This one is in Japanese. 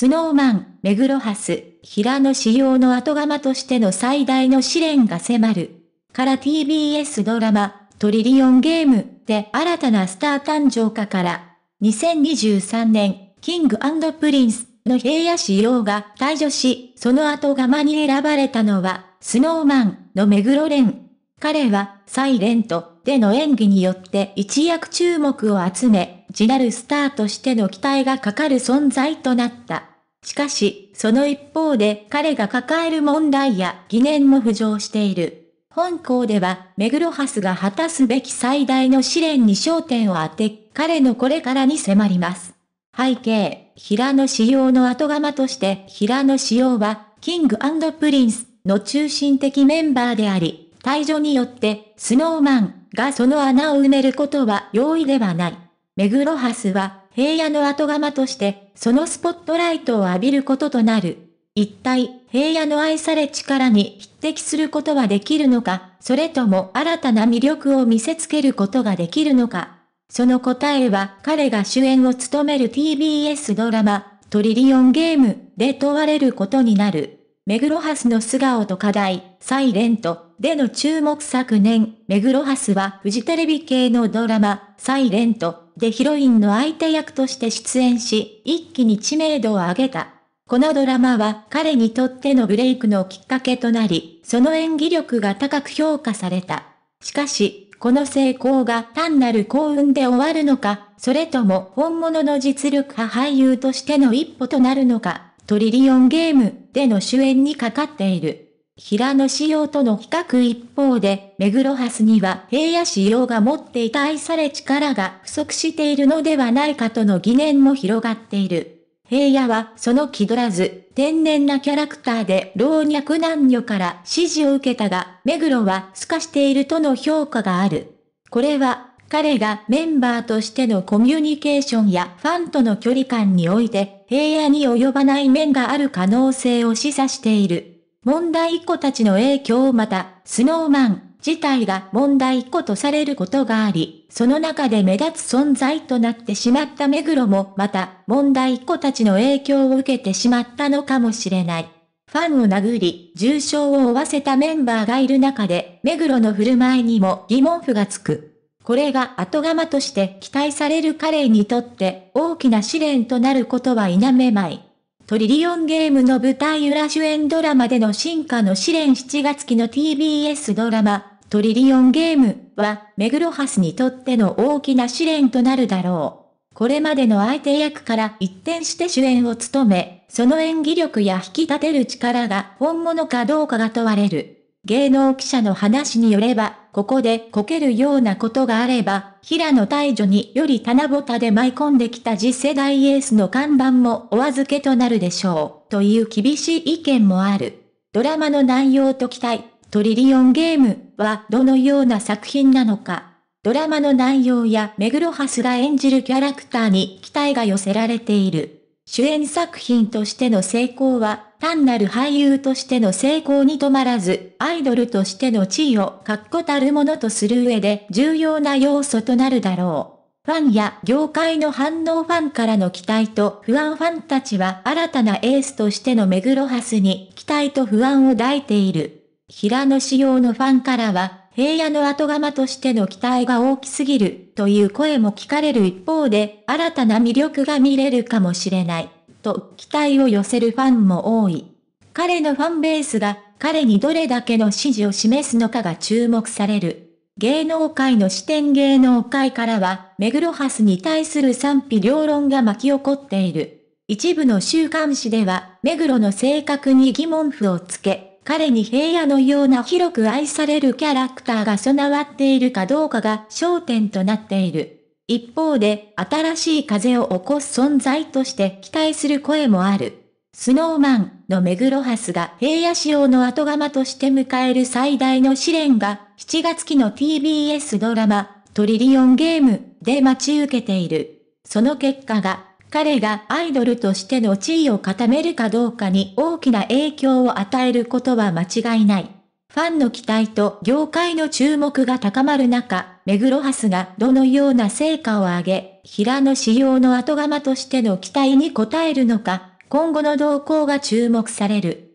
スノーマン、目黒ハス、平野仕様の後釜としての最大の試練が迫る。から TBS ドラマ、トリリオンゲームで新たなスター誕生かから、2023年、キングプリンスの平野仕様が退場し、その後釜に選ばれたのは、スノーマンの目黒蓮。彼は、サイレント、での演技によって一躍注目を集め、地なるスターとしての期待がかかる存在となった。しかし、その一方で彼が抱える問題や疑念も浮上している。本校では、メグロハスが果たすべき最大の試練に焦点を当て、彼のこれからに迫ります。背景、平野仕様の後釜として、平野仕様は、キングプリンスの中心的メンバーであり、退場によって、スノーマン、がその穴を埋めることは容易ではない。メグロハスは平野の後釜として、そのスポットライトを浴びることとなる。一体、平野の愛され力に匹敵することはできるのか、それとも新たな魅力を見せつけることができるのか。その答えは彼が主演を務める TBS ドラマ、トリリオンゲームで問われることになる。メグロハスの素顔と課題、サイレント、での注目昨年、目黒ハスはフジテレビ系のドラマ、サイレントでヒロインの相手役として出演し、一気に知名度を上げた。このドラマは彼にとってのブレイクのきっかけとなり、その演技力が高く評価された。しかし、この成功が単なる幸運で終わるのか、それとも本物の実力派俳優としての一歩となるのか、トリリオンゲームでの主演にかかっている。平野仕様との比較一方で、目黒蓮には平野仕様が持っていた愛され力が不足しているのではないかとの疑念も広がっている。平野はその気取らず、天然なキャラクターで老若男女から支持を受けたが、目黒は透かしているとの評価がある。これは、彼がメンバーとしてのコミュニケーションやファンとの距離感において、平野に及ばない面がある可能性を示唆している。問題一個たちの影響また、スノーマン自体が問題一個とされることがあり、その中で目立つ存在となってしまった目黒もまた、問題一個たちの影響を受けてしまったのかもしれない。ファンを殴り、重傷を負わせたメンバーがいる中で、目黒の振る舞いにも疑問符がつく。これが後釜として期待される彼にとって大きな試練となることは否めまい。トリリオンゲームの舞台裏主演ドラマでの進化の試練7月期の TBS ドラマ、トリリオンゲームは、メグロハスにとっての大きな試練となるだろう。これまでの相手役から一転して主演を務め、その演技力や引き立てる力が本物かどうかが問われる。芸能記者の話によれば、ここでこけるようなことがあれば、平野大場により棚ぼたで舞い込んできた次世代エースの看板もお預けとなるでしょう、という厳しい意見もある。ドラマの内容と期待、トリリオンゲームはどのような作品なのか。ドラマの内容や目黒ハスが演じるキャラクターに期待が寄せられている。主演作品としての成功は単なる俳優としての成功に止まらず、アイドルとしての地位を確固たるものとする上で重要な要素となるだろう。ファンや業界の反応ファンからの期待と不安ファンたちは新たなエースとしての目黒ハスに期待と不安を抱いている。平野仕様のファンからは平野の後釜としての期待が大きすぎるという声も聞かれる一方で新たな魅力が見れるかもしれない。と期待を寄せるファンも多い。彼のファンベースが彼にどれだけの支持を示すのかが注目される。芸能界の視点芸能界からは、メグロハスに対する賛否両論が巻き起こっている。一部の週刊誌では、目黒の性格に疑問符をつけ、彼に平野のような広く愛されるキャラクターが備わっているかどうかが焦点となっている。一方で、新しい風を起こす存在として期待する声もある。スノーマンのメグロハスが平野仕様の後釜として迎える最大の試練が、7月期の TBS ドラマ、トリリオンゲームで待ち受けている。その結果が、彼がアイドルとしての地位を固めるかどうかに大きな影響を与えることは間違いない。ファンの期待と業界の注目が高まる中、目黒ハスがどのような成果を上げ、平野仕様の後釜としての期待に応えるのか、今後の動向が注目される。